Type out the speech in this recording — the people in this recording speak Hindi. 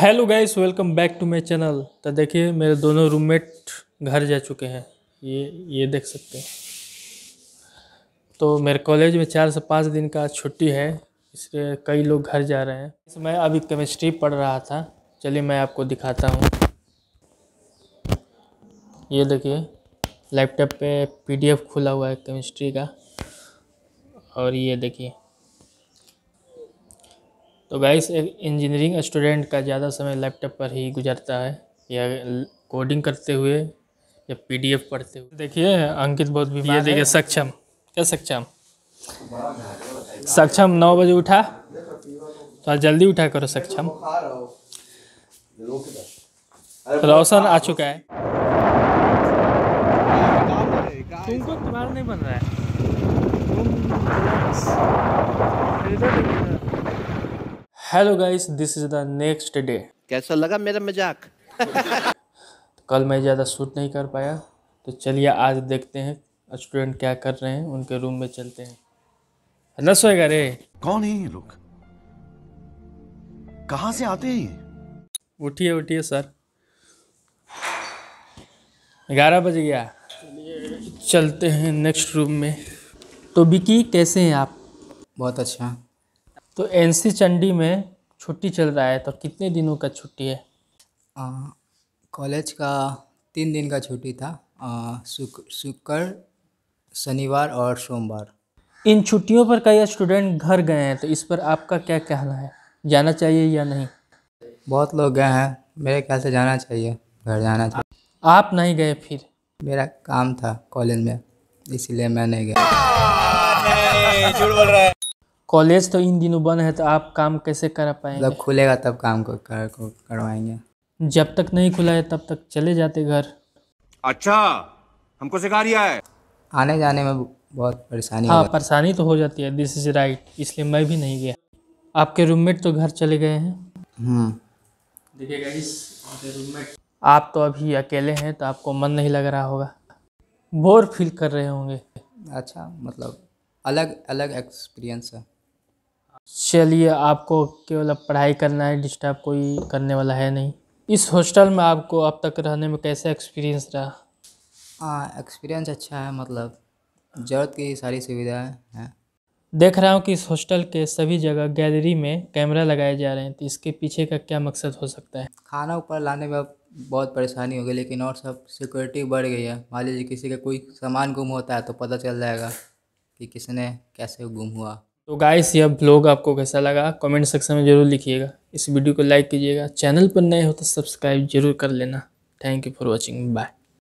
Hello guys welcome back to my channel तो देखिए मेरे दोनों रूममेट घर जा चुके हैं ये ये देख सकते हैं तो मेरे कॉलेज में चार से पाँच दिन का छुट्टी है इसलिए कई लोग घर जा रहे हैं तो मैं अभी केमिस्ट्री पढ़ रहा था चलिए मैं आपको दिखाता हूँ ये देखिए लैपटॉप पे पीडीएफ खुला हुआ है केमिस्ट्री का और ये देखिए तो गाइस एक इंजीनियरिंग स्टूडेंट का ज़्यादा समय लैपटॉप पर ही गुजरता है या कोडिंग करते हुए या पीडीएफ पढ़ते हुए देखिए अंकित बहुत भी ये देखिए सक्षम क्या सक्षम सक्षम नौ बजे उठा थोड़ा तो जल्दी उठा करो सक्षम रोशन आ चुका है तुमको तुम्हारा नहीं बन रहा है तुम hello guys this is the next day कैसा लगा मेरा मजाक तो कल मैं ज़्यादा शूट नहीं कर पाया तो चलिए आज देखते हैं स्टूडेंट क्या कर रहे हैं उनके रूम में चलते हैं न सोएगा रे कौन है ये लोग कहाँ से आते हैं उठिए उठिए सर ग्यारह बज गया चलते हैं नेक्स्ट रूम में तो बिकी कैसे हैं आप बहुत अच्छा तो एनसी चंडी में छुट्टी चल रहा है तो कितने दिनों का छुट्टी है कॉलेज का तीन दिन का छुट्टी था शुक्र शनिवार और सोमवार इन छुट्टियों पर कई स्टूडेंट घर गए हैं तो इस पर आपका क्या कहना है जाना चाहिए या नहीं बहुत लोग गए हैं मेरे ख्याल से जाना चाहिए घर जाना चाहिए आप नहीं गए फिर मेरा काम था कॉलेज में इसलिए मैं नहीं गया नहीं, कॉलेज तो इन दिनों बंद है तो आप काम कैसे कर पाएंगे जब खुलेगा तब काम को कर, को करवाएंगे जब तक नहीं खुला है तब तक चले जाते घर अच्छा हमको सिखा रिया है आने जाने में बहुत परेशानी हाँ परेशानी तो हो जाती है दिस इज राइट इसलिए मैं भी नहीं गया आपके रूममेट तो घर चले गए हैं हम्म। आप तो अभी अकेले हैं तो आपको मन नहीं लग रहा होगा बोर फील कर रहे होंगे अच्छा मतलब अलग अलग एक्सपीरियंस है चलिए आपको केवल अब पढ़ाई करना है डिस्टर्ब कोई करने वाला है नहीं इस हॉस्टल में आपको अब तक रहने में कैसा एक्सपीरियंस रहा हाँ एक्सपीरियंस अच्छा है मतलब ज़रूरत की सारी सुविधाएं हैं देख रहा हूँ कि इस हॉस्टल के सभी जगह गैलरी में कैमरा लगाए जा रहे हैं तो इसके पीछे का क्या मकसद हो सकता है खाना ऊपर लाने में अब बहुत परेशानी हो गई लेकिन और सब सिक्योरिटी बढ़ गई है मान लीजिए किसी का कोई सामान गुम होता है तो पता चल जाएगा कि किसने कैसे गुम हुआ तो गाइस यह ब्लॉग आपको कैसा लगा कमेंट सेक्शन में ज़रूर लिखिएगा इस वीडियो को लाइक कीजिएगा चैनल पर नए हो तो सब्सक्राइब जरूर कर लेना thank you for watching bye